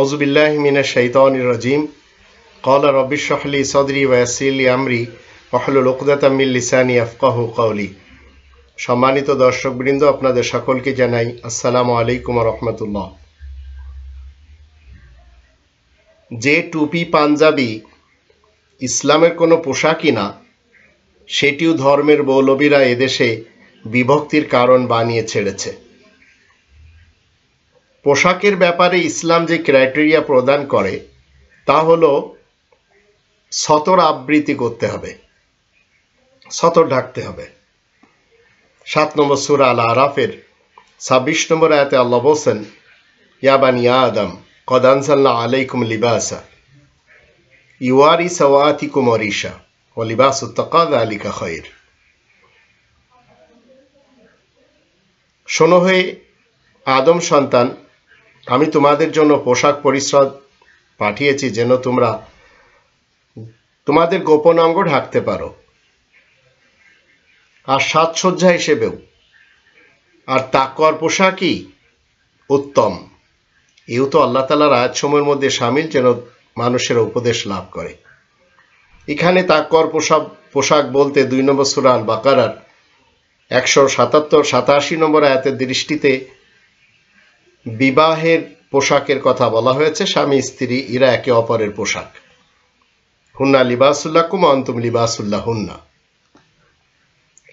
হজবিল্লাহ মিনা শৈতন রাজিম কলা রবিশাহলি সদরি ওয়াসিলি আমরি ওহলুল ওকদাতামিল লিসানি আফকাহ কৌলি সম্মানিত দর্শকবৃন্দ আপনাদের সকলকে জানাই আসসালামু আলাইকুম রহমতুল্লাহ যে টুপি পাঞ্জাবি ইসলামের কোনো পোশাকই না সেটিও ধর্মের মৌলবীরা এদেশে বিভক্তির কারণ বানিয়ে ছেড়েছে পোশাকের ব্যাপারে ইসলাম যে ক্রাইটেরিয়া প্রদান করে তা হল সতর আবৃত্তি করতে হবে সতর ঢাকতে হবে সাত নম্বর সুরা আল আরাফের ছাব্বিশ নম্বর আয়তে আল্লাহ বলছেন ইয়াবান ইয়া আদম কদানসাল্লাহ আলাইকুম লিবাসা ইউয়ারি সওয়াতি কুমরিশা ও লিবাস উত্তকাদ আলিকা খয়ের শোনো হয়ে আদম সন্তান আমি তোমাদের জন্য পোশাক পরিশ্রদ পাঠিয়েছি যেন তোমরা তোমাদের গোপন অঙ্গ ঢাকতে পারো আর সাজসজ্জা হিসেবেও আর তাকর পোশাকই উত্তম এও তো আল্লাহ তালার আয়াতসমূহের মধ্যে সামিল যেন মানুষের উপদেশ লাভ করে এখানে তাকর পোশাক পোশাক বলতে দুই নম্বর সুরাল বাকারার একশো সাতাত্তর সাতাশি নম্বর আয়াতের দৃষ্টিতে বিবাহের পোশাকের কথা বলা হয়েছে স্বামী স্ত্রী এরা একে অপরের পোশাক হুন্না লিবাসুল্লাহ কুমা অন্তুম লিবাসুল্লাহ হুন্না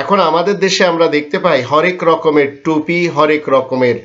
এখন আমাদের দেশে আমরা দেখতে পাই হরেক রকমের টুপি হরেক রকমের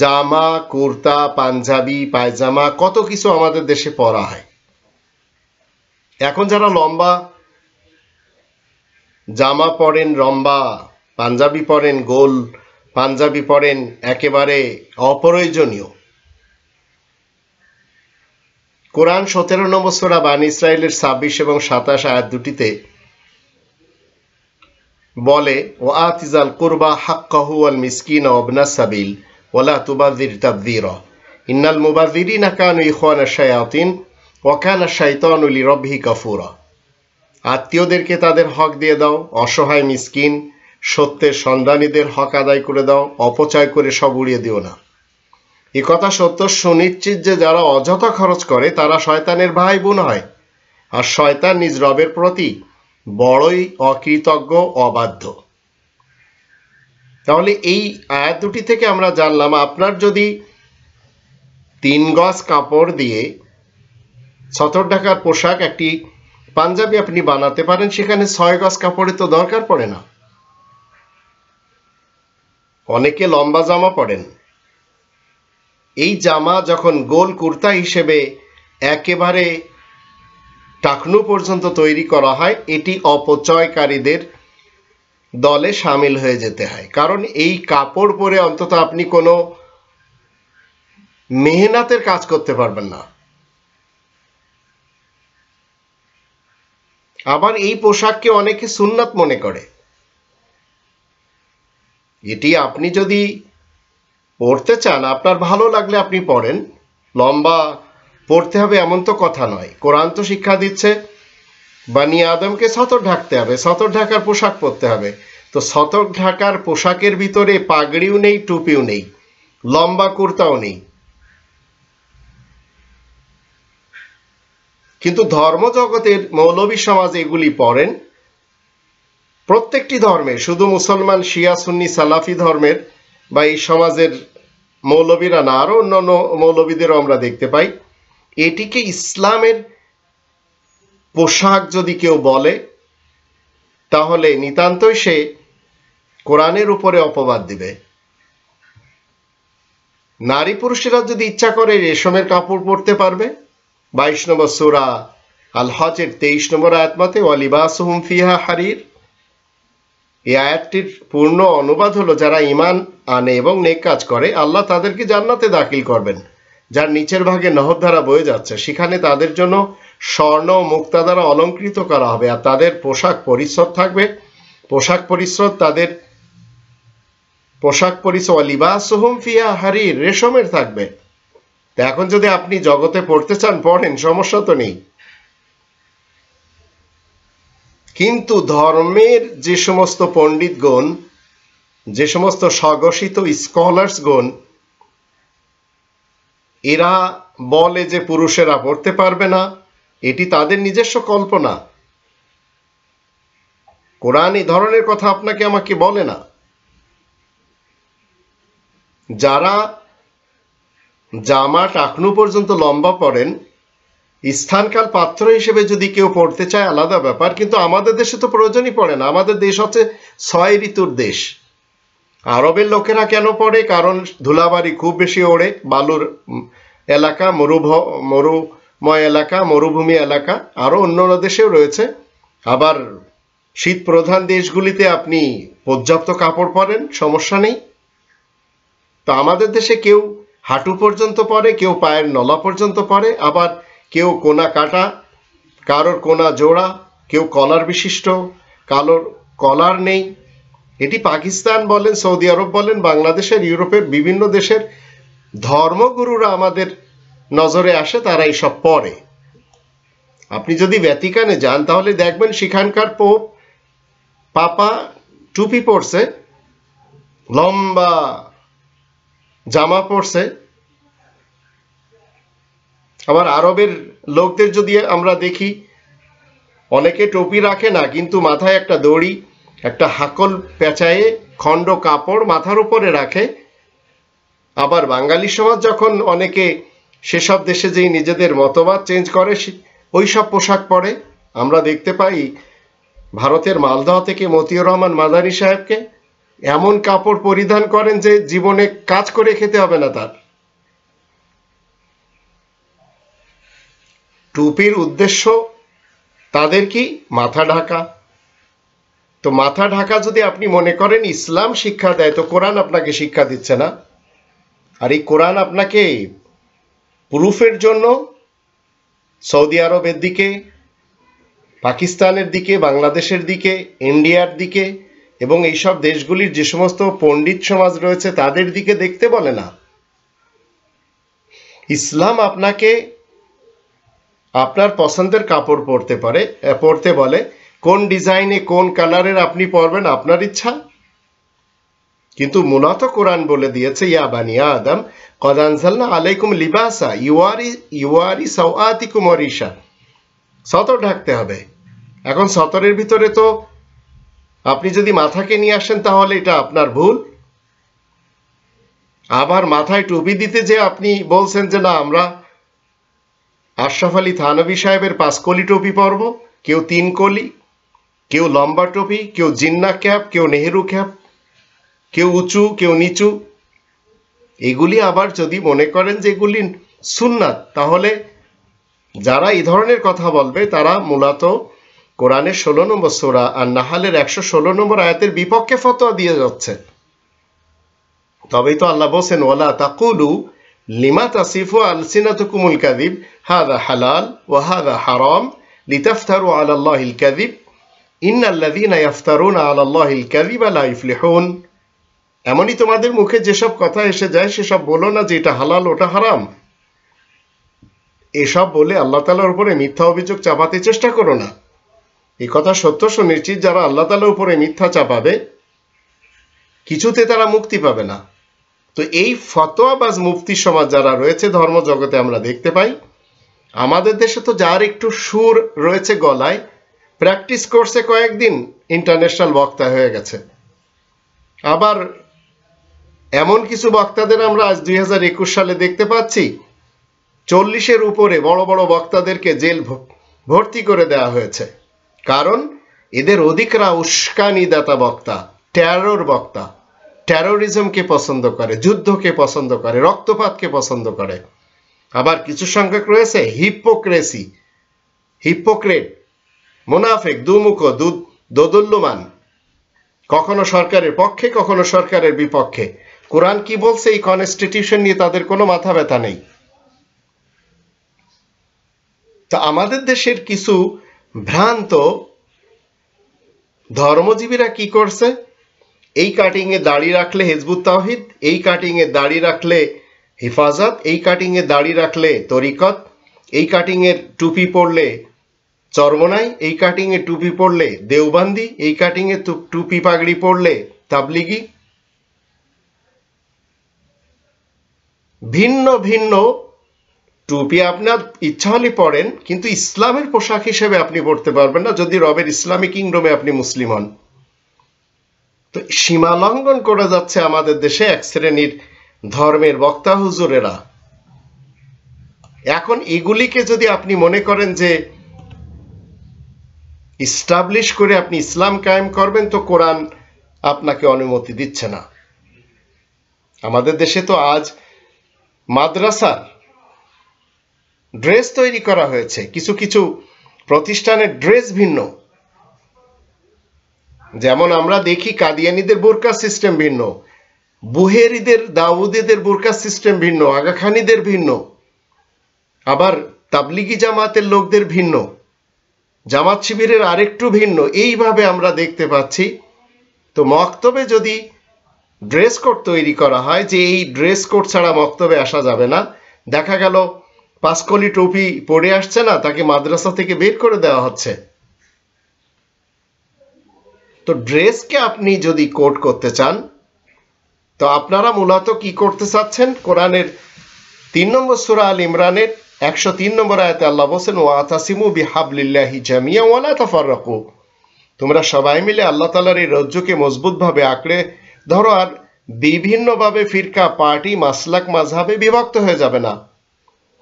জামা কুর্তা পাঞ্জাবি পায়জামা কত কিছু আমাদের দেশে পরা হয় এখন যারা লম্বা জামা পরেন লম্বা পাঞ্জাবি পরেন গোল পাঞ্জাবি পরেন একেবারে অপ্রয়োজনীয় কোরআন সতেরো নম্বর সোরা বান ইসরায়েলের ছাব্বিশ এবং সাতাশ আয়াত দুটিতে বলে ও আতিজাল কুরবা হাক্কাহু আল মিসকিন অবনা সাবিল ওলা তুবাদির তাবদির ইন্নাল মুবাদিরিন আকানু ইখওয়ান শায়াতিন ওকান শাইতান উলি রব্বি কাফুরা আত্মীয়দেরকে তাদের হক দিয়ে দাও অসহায় মিসকিন সত্যের সন্ধানীদের হক আদায় করে দাও অপচয় করে সব উড়িয়ে দিও না এ কথা সত্য সুনিশ্চিত যে যারা অযথা খরচ করে তারা শয়তানের ভাই বোন হয় আর শয়তান নিজ রবের প্রতি বড়ই অকৃতজ্ঞ অবাধ্য তাহলে এই আয়াত দুটি থেকে আমরা জানলাম আপনার যদি তিন গজ কাপড় দিয়ে সতর ঢাকার পোশাক একটি পাঞ্জাবি আপনি বানাতে পারেন সেখানে ছয় গজ কাপড়ে তো দরকার পড়ে না অনেকে লম্বা জামা পরেন এই জামা যখন গোল কুর্তা হিসেবে একেবারে টাকনু পর্যন্ত তৈরি করা হয় এটি অপচয়কারীদের দলে সামিল হয়ে যেতে হয় কারণ এই কাপড় পরে অন্তত আপনি কোনো মেহনাতের কাজ করতে পারবেন না আবার এই পোশাককে অনেকে সুন্নাত মনে করে এটি আপনি যদি পড়তে চান আপনার ভালো লাগলে আপনি পড়েন লম্বা পড়তে হবে এমন তো কথা নয় কোরআন তো শিক্ষা দিচ্ছে বানিয়ে আদমকে সতর ঢাকতে হবে সতর ঢাকার পোশাক পরতে হবে তো সতর ঢাকার পোশাকের ভিতরে পাগড়িও নেই টুপিও নেই লম্বা কুর্তাও নেই কিন্তু ধর্মজগতের মৌলবী সমাজ এগুলি পড়েন প্রত্যেকটি ধর্মে শুধু মুসলমান শিয়া সুন্নি সালাফি ধর্মের বা এই সমাজের মৌলবীরা না আরও অন্যান্য মৌলবীদেরও আমরা দেখতে পাই এটিকে ইসলামের পোশাক যদি কেউ বলে তাহলে নিতান্তই সে কোরআনের উপরে অপবাদ দিবে নারী পুরুষেরা যদি ইচ্ছা করে রেশমের কাপড় পরতে পারবে বাইশ নম্বর সুরা আল হজের তেইশ নম্বর আয়াতমাতে অলিবাস হুমফিহা হারির এই আয়াতটির পূর্ণ অনুবাদ হলো যারা ইমান আনে এবং নেক কাজ করে আল্লাহ তাদেরকে জান্নাতে দাখিল করবেন যার নিচের ভাগে নহর দ্বারা বয়ে যাচ্ছে সেখানে তাদের জন্য স্বর্ণ মুক্তা দ্বারা অলঙ্কৃত করা হবে আর তাদের পোশাক পরিচ্ছদ থাকবে পোশাক পরিচ্ছদ তাদের পোশাক পরিচ্ছদ লিবাস ফিয়া হারি রেশমের থাকবে এখন যদি আপনি জগতে পড়তে চান পড়েন সমস্যা তো নেই কিন্তু ধর্মের যে সমস্ত পণ্ডিতগণ যে সমস্ত স্বঘোষিত স্কলার্সগণ এরা বলে যে পুরুষেরা পড়তে পারবে না এটি তাদের নিজস্ব কল্পনা কোরআন এই ধরনের কথা আপনাকে আমাকে বলে না যারা জামা টাকনু পর্যন্ত লম্বা পড়েন স্থানকাল পাত্র হিসেবে যদি কেউ পড়তে চায় আলাদা ব্যাপার কিন্তু আমাদের দেশে তো প্রয়োজনই পড়ে না আমাদের দেশ হচ্ছে ছয় ঋতুর দেশ আরবের লোকেরা কেন পড়ে কারণ ধুলাবাড়ি খুব বেশি ওড়ে বালুর এলাকা মরুভ মরুময় এলাকা মরুভূমি এলাকা আরও অন্য দেশেও রয়েছে আবার শীত প্রধান দেশগুলিতে আপনি পর্যাপ্ত কাপড় পরেন সমস্যা নেই তো আমাদের দেশে কেউ হাঁটু পর্যন্ত পরে কেউ পায়ের নলা পর্যন্ত পরে আবার কেউ কোনা কাটা কারোর কোনা জোড়া কেউ কলার বিশিষ্ট কালোর কলার নেই এটি পাকিস্তান বলেন সৌদি আরব বলেন বাংলাদেশের ইউরোপের বিভিন্ন দেশের ধর্মগুরুরা আমাদের নজরে আসে তারা এইসব পরে আপনি যদি ব্যতিকানে যান তাহলে দেখবেন সেখানকার পোপ পাপা টুপি পরছে লম্বা জামা পরছে আবার আরবের লোকদের যদি আমরা দেখি অনেকে টুপি রাখে না কিন্তু মাথায় একটা দড়ি একটা হাকল পেঁচায়ে খণ্ড কাপড় মাথার উপরে রাখে আবার বাঙালি সমাজ যখন অনেকে সেসব দেশে যেই নিজেদের মতবাদ চেঞ্জ করে ওই সব পোশাক পরে আমরা দেখতে পাই ভারতের মালদহ থেকে মতিউর রহমান মাদানী সাহেবকে এমন কাপড় পরিধান করেন যে জীবনে কাজ করে খেতে হবে না তার টুপির উদ্দেশ্য তাদের কি মাথা ঢাকা তো মাথা ঢাকা যদি আপনি মনে করেন ইসলাম শিক্ষা দেয় তো কোরআন আপনাকে শিক্ষা দিচ্ছে না আর এই কোরআন আপনাকে প্রুফের জন্য সৌদি আরবের দিকে পাকিস্তানের দিকে বাংলাদেশের দিকে ইন্ডিয়ার দিকে এবং এইসব দেশগুলির যে সমস্ত পণ্ডিত সমাজ রয়েছে তাদের দিকে দেখতে বলে না ইসলাম আপনাকে আপনার পছন্দের কাপড় পরতে পারে পরতে বলে কোন ডিজাইনে কোন কালারের আপনি পরবেন আপনার ইচ্ছা কিন্তু মূলত কোরআন বলে দিয়েছে ইয়া বানিয়া আদম কদানসাল্লা আলাইকুম লিবাসা ইউয়ারি ইউয়ারি সৌআতিকুম অরিসা সতর ঢাকতে হবে এখন সতরের ভিতরে তো আপনি যদি মাথাকে নিয়ে আসেন তাহলে এটা আপনার ভুল আবার মাথায় টুপি দিতে যে আপনি বলছেন যে না আমরা আশরাফ আলী থানবি সাহেবের পাঁচ কলি টুপি পর্ব কেউ তিন কলি কেউ লম্বা টুপি কেউ জিন্না ক্যাপ কেউ নেহেরু ক্যাপ কেউ উঁচু কেউ নিচু এগুলি আবার যদি মনে করেন যে এগুলি সুন্নাত তাহলে যারা এই ধরনের কথা বলবে তারা মূলত কোরআনের ষোলো নম্বর সোরা আর নাহালের একশো ষোলো নম্বর আয়াতের বিপক্ষে ফতোয়া দিয়ে যাচ্ছে তবেই তো আল্লাহ বসেন ওলা তাকুলু লিমা তাসিফু আলসিনাতুকুমুল কাদিব হাদা হালাল ওয়া হাদা হারাম লিতাফতারু আলা আল্লাহিল কাদিব ইন্নাল্লাযীনা ইয়াফতারুনা আলা আল্লাহিল কাযিবা লা ইফলিহুন এমনই তোমাদের মুখে যেসব কথা এসে যায় সেসব বলো না যে এটা হালাল ওটা হারাম এসব বলে আল্লাহ তালার উপরে মিথ্যা অভিযোগ চাপাতে চেষ্টা করো না এ কথা সত্য সুনিশ্চিত যারা আল্লাহ তালার উপরে মিথ্যা চাপাবে কিছুতে তারা মুক্তি পাবে না তো এই ফতোয়াবাজ মুফতি সমাজ যারা রয়েছে ধর্মজগতে আমরা দেখতে পাই আমাদের দেশে তো যার একটু সুর রয়েছে গলায় প্র্যাকটিস করছে কয়েকদিন ইন্টারন্যাশনাল বক্তা হয়ে গেছে আবার এমন কিছু বক্তাদের আমরা আজ দুই সালে দেখতে পাচ্ছি চল্লিশের উপরে বড় বড় বক্তাদেরকে জেল ভর্তি করে দেওয়া হয়েছে কারণ এদের অধিকরা উস্কানিদাতা বক্তা ট্যারোর বক্তা টেরোরিজমকে পছন্দ করে যুদ্ধকে পছন্দ করে রক্তপাতকে পছন্দ করে আবার কিছু সংখ্যক রয়েছে হিপোক্রেসি হিপোক্রেট মোনাফেক দুমুখ দোদুল্যমান কখনো সরকারের পক্ষে কখনো সরকারের বিপক্ষে কোরআন কি বলছে এই কনস্টিটিউশন নিয়ে তাদের কোনো মাথা ব্যথা নেই তা আমাদের দেশের কিছু ভ্রান্ত ধর্মজীবীরা কি করছে এই কাটিংয়ে দাড়ি রাখলে হেজবুত তাহিদ এই কাটিংয়ে দাড়ি রাখলে হেফাজত এই কাটিংয়ে দাড়ি রাখলে তরিকত এই কাটিংয়ের টুপি পরলে চরমনাই এই কাটিংয়ে টুপি পরলে দেওবান্দি এই কাটিংয়ে টুপি পাগড়ি পরলে তাবলিগি ভিন্ন ভিন্ন টুপি আপনার ইচ্ছা হলে পড়েন কিন্তু ইসলামের পোশাক হিসেবে আপনি পড়তে পারবেন না যদি রবের ইসলামিক কিংডমে আপনি মুসলিম হন তো সীমা লঙ্ঘন করে যাচ্ছে আমাদের দেশে এক শ্রেণীর ধর্মের বক্তা হুজুরেরা এখন এগুলিকে যদি আপনি মনে করেন যে ইস্টাবলিশ করে আপনি ইসলাম কায়েম করবেন তো কোরআন আপনাকে অনুমতি দিচ্ছে না আমাদের দেশে তো আজ মাদ্রাসার ড্রেস তৈরি করা হয়েছে কিছু কিছু প্রতিষ্ঠানের ড্রেস ভিন্ন যেমন আমরা দেখি কাদিয়ানিদের বোরকার সিস্টেম ভিন্ন বুহেরিদের দাউদিদের বোরকার সিস্টেম ভিন্ন আগাখানিদের ভিন্ন আবার তাবলিগি জামাতের লোকদের ভিন্ন জামাত শিবিরের আরেকটু ভিন্ন এইভাবে আমরা দেখতে পাচ্ছি তো মক্তবে যদি ড্রেস কোড তৈরি করা হয় যে এই ড্রেস কোড ছাড়া মক্তবে আসা যাবে না দেখা গেল পাঁচকলি টুপি পরে আসছে না তাকে মাদ্রাসা থেকে বের করে দেওয়া হচ্ছে তো ড্রেসকে আপনি যদি কোট করতে চান তো আপনারা মূলত কি করতে চাচ্ছেন কোরআনের তিন নম্বর সুরা আল ইমরানের একশো তিন নম্বর আয়তে আল্লাহ বলছেন ওয়া তাসিমু হাবলিল্লাহি জামিয়া ওয়ালা তাফাররাকু তোমরা সবাই মিলে আল্লাহ তালার এই রজ্জুকে মজবুতভাবে আঁকড়ে ধরো আর বিভিন্নভাবে ফিরকা পার্টি মাসলাক মাঝাবে বিভক্ত হয়ে যাবে না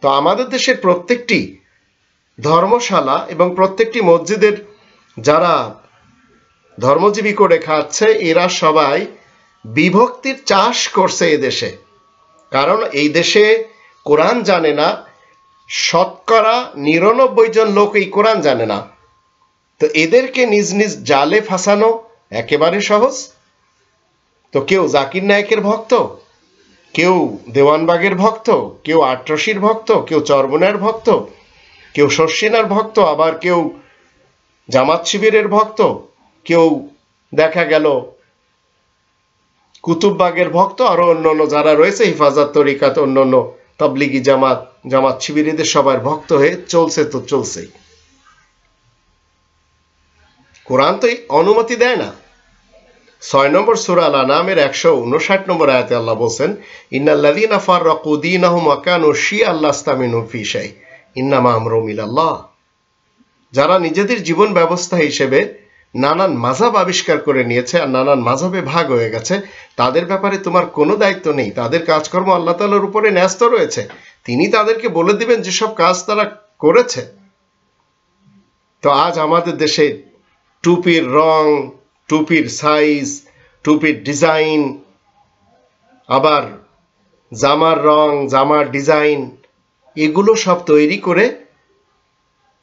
তো আমাদের দেশের প্রত্যেকটি ধর্মশালা এবং প্রত্যেকটি মসজিদের যারা ধর্মজীবী করে খাচ্ছে এরা সবাই বিভক্তির চাষ করছে দেশে কারণ এই দেশে কোরআন জানে না শতকরা নিরানব্বই জন লোক এই কোরআন জানে না তো এদেরকে নিজ নিজ জালে ফাঁসানো একেবারে সহজ তো কেউ জাকির নায়কের ভক্ত কেউ দেওয়ানবাগের ভক্ত কেউ আট্রসির ভক্ত কেউ চর্বনার ভক্ত কেউ শর্ষিনার ভক্ত আবার কেউ জামাত শিবিরের ভক্ত কেউ দেখা গেল কুতুববাগের ভক্ত আরও অন্যান্য যারা রয়েছে হিফাজত তরিকাত অন্যান্য তবলিগি জামাত জামাত শিবিরীদের সবার ভক্ত হয়ে চলছে তো চলছেই কোরআন তো অনুমতি দেয় না ছয় নম্বর সুরাল আনামের একশো উনষাট নম্বর আয়াতে আল্লাহ বলছেন ইন্নাল্লাদিন আফার রকুদ্দিন আহম শি আল্লাহ ইসলামিন ইন্নামা আমরমিল আল্লাহ যারা নিজেদের জীবন ব্যবস্থা হিসেবে নানান মাঝাব আবিষ্কার করে নিয়েছে আর নানান মাঝাবে ভাগ হয়ে গেছে তাদের ব্যাপারে তোমার কোনো দায়িত্ব নেই তাদের কাজকর্ম আল্লাহ তালার উপরে ন্যস্ত রয়েছে তিনি তাদেরকে বলে দিবেন যেসব কাজ তারা করেছে তো আজ আমাদের দেশে টুপির রং টুপির সাইজ টুপির ডিজাইন আবার জামার রং জামার ডিজাইন এগুলো সব তৈরি করে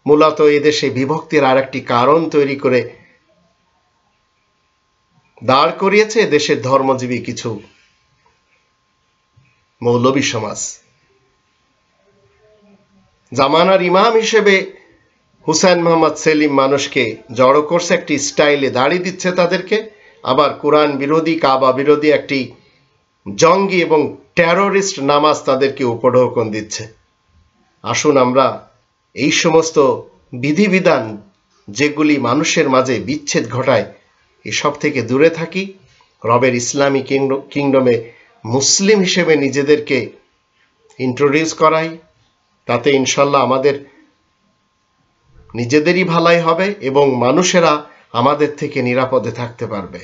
মূলত এদেশে বিভক্তির আর একটি কারণ তৈরি করে দাঁড় করিয়েছে দেশের ধর্মজীবী কিছু মৌলবী সমাজ জামানার ইমাম হিসেবে হুসাইন মোহাম্মদ সেলিম মানুষকে জড়ো করছে একটি স্টাইলে দাঁড়িয়ে দিচ্ছে তাদেরকে আবার কোরআন বিরোধী কাবা বিরোধী একটি জঙ্গি এবং টেরোরিস্ট নামাজ তাদেরকে উপঢৌকন দিচ্ছে আসুন আমরা এই সমস্ত বিধিবিধান যেগুলি মানুষের মাঝে বিচ্ছেদ ঘটায় এসব থেকে দূরে থাকি রবের ইসলামী কিংডমে মুসলিম হিসেবে নিজেদেরকে ইন্ট্রোডিউস করাই তাতে ইনশাল্লাহ আমাদের নিজেদেরই ভালাই হবে এবং মানুষেরা আমাদের থেকে নিরাপদে থাকতে পারবে